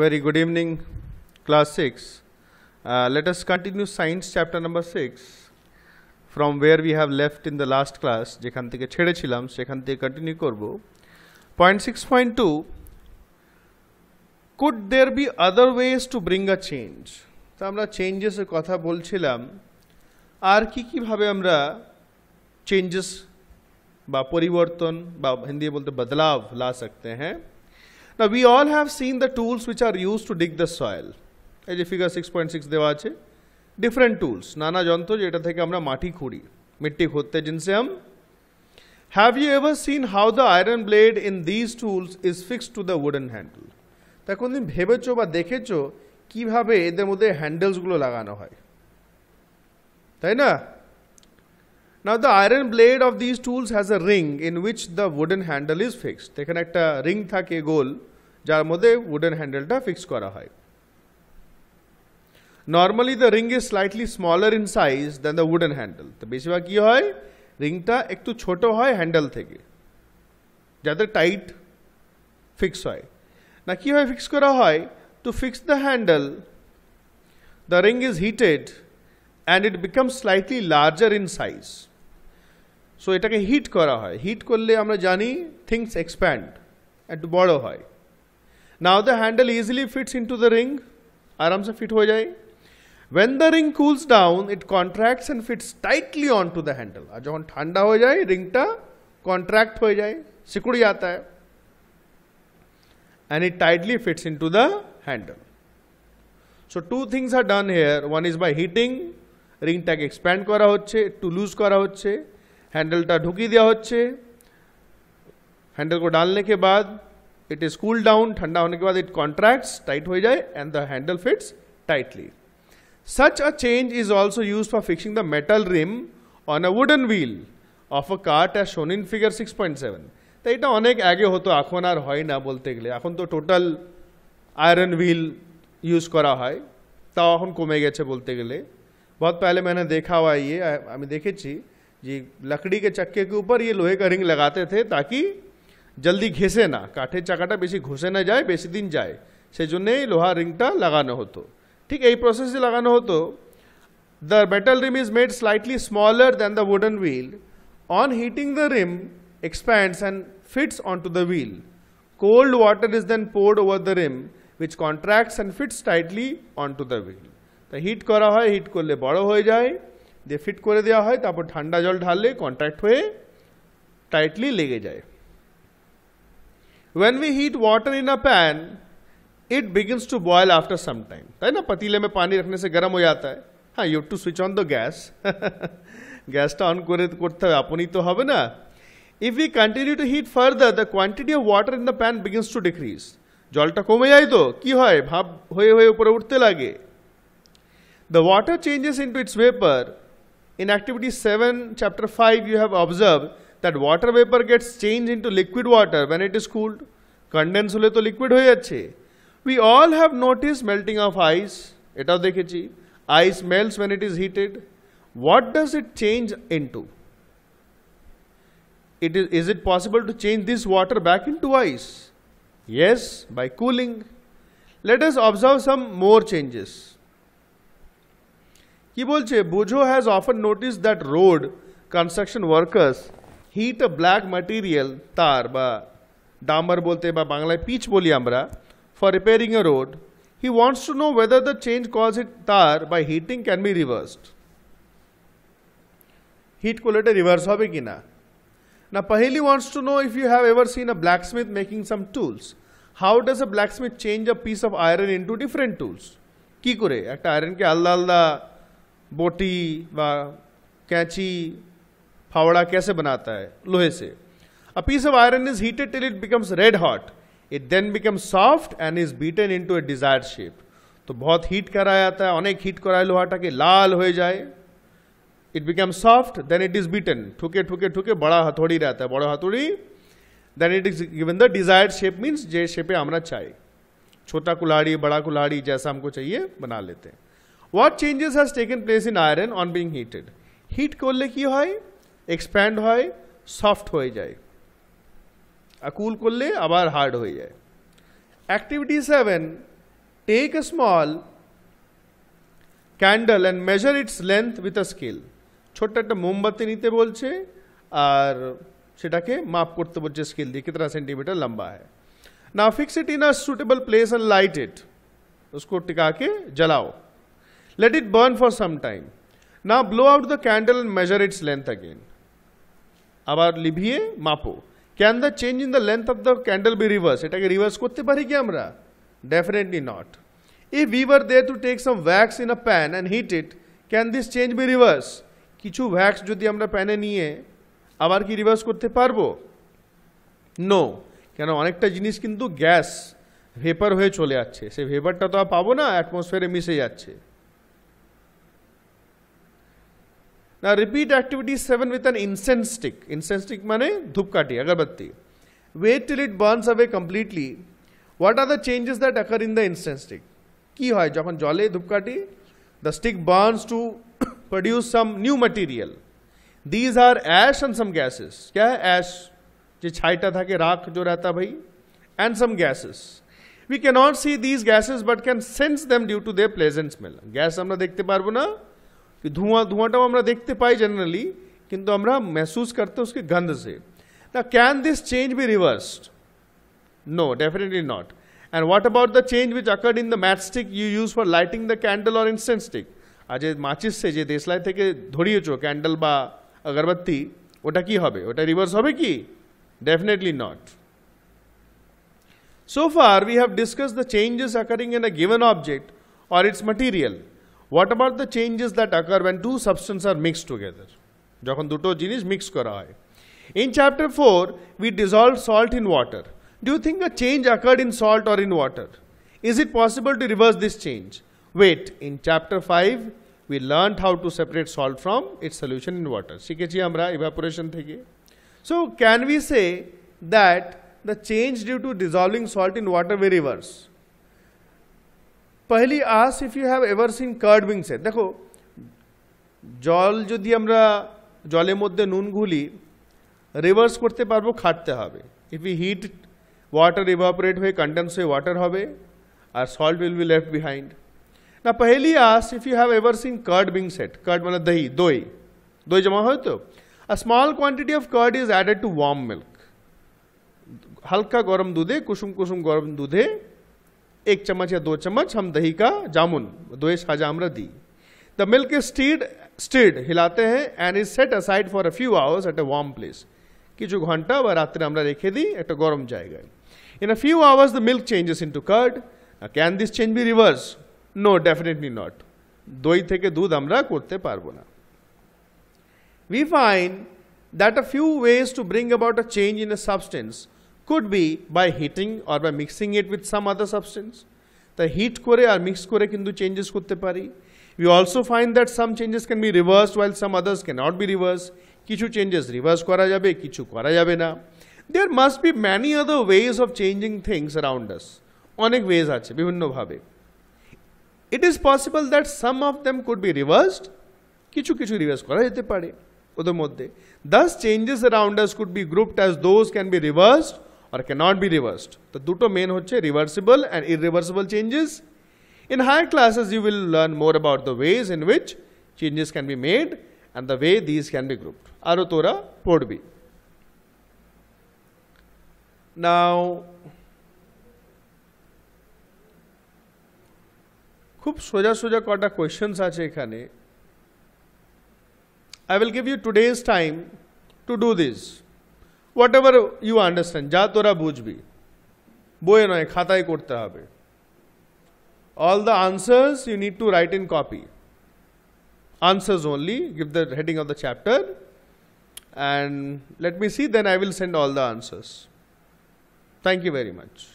very good evening class 6 uh, let us continue science chapter number 6 from where we have left in the last class যেখান থেকে ছেড়েছিলাম সেখান থেকে continue করব point 6.2 could there be other ways to bring a change তো আমরা changes এর কথা বলছিলাম আর কি কিভাবে আমরা চেঞ্জেস বা পরিবর্তন বা হিন্দি বলতে বদলাव লা सकते हैं Now we all have seen the tools which are used to dig the soil. এই যে ফিগার সিক্স পয়েন্ট সিক্স দেওয়া আছে ডিফারেন্ট টুলস নানা যন্ত্র যেটা থেকে আমরা মাটি খুঁড়ি মিট্টি খুঁড়তে জিনসে আম have you ever seen how the iron blade in these tools is fixed to the wooden handle তা কোনদিন ভেবেছো বা দেখেছো কিভাবে এদের মধ্যে হ্যান্ডেলসগুলো লাগানো হয় তাই না Now the iron blade of these tools has a ring in which the wooden handle is fixed. They connect a ring thake goal jarmode wooden handle ta fixed kora hai. Normally the ring is slightly smaller in size than the wooden handle. The basic ki hai ring ta ektu choto hai handle thake. Jather tight fix hai. Na ki hai fix kora hai to fix the handle the ring is heated and it becomes slightly larger in size. So এটাকে heat করা হয় hit করলে আমরা জানি things expand একটু বড় হয় now the handle easily fits into the ring আরামসে ফিট হয়ে যায় when the ring cools down it contracts and fits tightly on to the handle আর যখন ঠান্ডা হয়ে যায় রিংটা কন্ট্রাক্ট হয়ে যায় সিকুড়ি আতা হয় and it tightly fits into the handle. So two things are done here. One is by heating, ring tag expand করা হচ্ছে, to loose করা হচ্ছে हैंडलটা ঢুকি দেয়া হচ্ছে হ্যান্ডেল কো ঢালনে কে বাদ ইট ইস কুল ডাউন ঠান্ডা হওয়ার কে বাদ ইট কন্ট্রাক্টস টাইট হয়ে যায় and the handle fits tightly such a change is also used for fixing the metal rim on a wooden wheel of a cart as shown in figure 6.7 তাই এটা অনেক আগে হতো আখোনার হয় না बोलते गेले এখন তো টোটাল আয়রন হুইল ইউজ করা হয় তা এখন কমে গেছে बोलते गेले বহুত আগে मैंने देखा हुआ है ये আমি দেখেছি जी लकड़ी के चक्के के ऊपर ये लोहे का रिंग लगाते थे ताकि जल्दी घिसे ना काठे चकाटा बेसि घुसे ना जाए बेसि दिन जाए से जो नहीं लोहा रिंगटा लगाना हो तो ठीक यही प्रोसेस से लगाना हो तो the metal rim is made slightly smaller than the wooden wheel on heating the rim expand and fits on to the wheel cold water is then poured over the rim which contract and fits tightly on to the wheel तो heat करा heat कर ले बड़ो हो जाए दिए fit कर देपर ठंडा जल ढाले कन्ट्रैक्ट हो टाइटलि लेगे जाए when we heat water in a pan it begins to boil after some time ना पतीले में पानी रखने से गर्म हो जाता है हाँ you to switch on the gas gas on करते अपन ही तो है ना if you continue to heat further the quantity of water in the pan begins to decrease जलटा कमे जाए तो भाव हो उठते लगे the water changes into its vapour In activity 7, chapter 5, you have observed that water vapor gets changed into liquid water when it is cooled. Condense হলে to liquid হয়ে যাচ্ছে we all have notice melting of ice এটাও দেখেছি ice melts when it is heated what does it change it is is it possible to change this water back into ice yes by cooling let us observe some more changes কি বলছে বুঝো has often notice that road construction workers heat a black material tar বা ডাম্বার বলতে বা বাংলায় pitch বলি আমরা for repairing a road he wants to know whether the change cause it tar by heating can be reversed heat করলে এটা reverse হবে কি না না Paheli wants to know if you have ever seen a blacksmith making some tools how does a blacksmith change a piece of iron into different tools কী করে একটা আয়রনকে আলাদা আলাদা बोटी व कैंची फावड़ा कैसे बनाता है लोहे से a piece of iron is heated till it becomes red hot it then become soft and is beaten into a desire shape तो बहुत हीट कराया जाता है अनेक हीट कराया लोहा के लाल हो जाए it become soft then it is beaten ठुके ठुके ठुके बड़ा हथौड़ी रहता है बड़ा हथौड़ी then it is given the desire shape means जे शेपे हमारा चाहिए छोटा कुल्हाड़ी बड़ा कुल्हाड़ी जैसा हमको चाहिए बना लेते हैं what changes has taken place in iron on being heated heat করলে কি হয় এক্সপ্যান্ড হয় সফট হয়ে যায় আর কুল করলে আবার হার্ড হয়ে যায় activity seven take a small candle and measure its length with a scale ছোট্ট একটা মোমবাতি নিতে বলছে আর সেটাকে মাপ করতে বলছে স্কেল দিয়ে कितना সেন্টিমিটার লম্বা है ना fix it in a suitable place and light it. उसको टिका के जलाओ Let it burn for some time. Now blow out the candle and measure its length again. আবার লিভিয়ে মাপো can the change in the length of the candle be reverse এটাকে reverse করতে পারি কি আমরা definitely not if we were they to take some wax in a pan and heat it can this change be reverse কিছু wax যদি আমরা প্যানে নিয়ে আবার কি রিভার্স করতে পারবো নো কেন অনেকটা জিনিস কিন্তু গ্যাস ভেপার হয়ে চলে যাচ্ছে সেই ভেপারটা তো আর পাবো না অ্যাটমসফিয়ারে মিশে যাচ্ছে Now repeat activity 7 with an incense stick. Incense stick माने धूपकाठी अगरबत्ती. Wait till it burns away completely. What are the changes that occur in the incense stick? কি হয় যখন জলে ধূপকাঠি the stick burns to produce some new material these are ash and some gases क्या है एश जो छाइटा था कि राख जो रहता भाई and some gases we cannot see these gases but can sense them due to their pleasant smell gas আমরা দেখতে পারবো না धुआं धुआं हमें देखते पाई जेनरलि क्योंकि हमें महसूस करते उसके गंध से the can this change be reversed no definitely not and what about the change which occurred in the match stick you use for lighting the candle और इंस्टेंट स्टिक आज माचिस से देशलाई थे धरिए चो कैंडल अगरबत्ती ওটা কি হবে ওটা রিভার্স হবে কি definitely not so far we have discuss the changes occurring in a given object or its material What about the changes that occur when two substances are mixed together? যখন দুটো জিনিস মিক্স করা হয় in chapter four we dissolve salt in water do you think a change occurred in salt or in water Is it possible to reverse this change? Wait, in chapter 5, we learned how to separate salt from its solution in water. শিখেছি আমরা evaporation থেকে। So, can we say that the change due to dissolving salt in water we reverse? पहली आस if you have ever seen card wings है देखो जल जदि जल मध्य नून घुली रिवार्स करते पर खाटते हैं if you heat water evaporate हुए कंटेंस हुए व्टार है और salt will be left behind ना पहली आस if you have ever seen curd being set curd मैं दही दई दई जमा हो तो a small quantity is added to warm milk हल्का गरम दूधे कुसुम कुसुम गरम दूधे एक चम्मच या दो चम्मच हम दही का जामुन दो छाजा दी the milk is stirred stirred हिलाते हैं and is set aside for a few hours at a warm place कि जो घंटा व रात्रि हमारा रेखे दी एट अ गौरम जाएगा in a few hours the milk changes into curd can this change be reverse no definitely not दई थे दूध हमें करते पर we find that a few ways to bring about a change in a substance could be by heating or by mixing it with some other substance. The heat kore or mix kore kintu changes korte pari. We also find that some changes can be reversed while some others cannot be reversed. Kichu changes reverse kora jabe, kichu kora jabe na. There must be many other ways of changing things around us. onek ways ache bibhinno bhabe it is possible that some of them could be reversed kichu kichu reverse kora jete pare ওদের মধ্যে thus changes around us could be grouped as those can be reversed or cannot be reversed তো main main হচ্ছে reversible and irreversible changes in higher classes you will learn more about the ways in which changes can be made and the way these can be grouped আরো তোরা পড়বি now খুব soja সোজা কটা questions আছে এখানে I will give you today's time to do whatever you understand যা তোরা বুঝবি বইয়ে নয় খাতায় করতে হবে all the answers you need to write in copy answers only give the heading of the chapter and let me see then I will send all the answers. Thank you very much.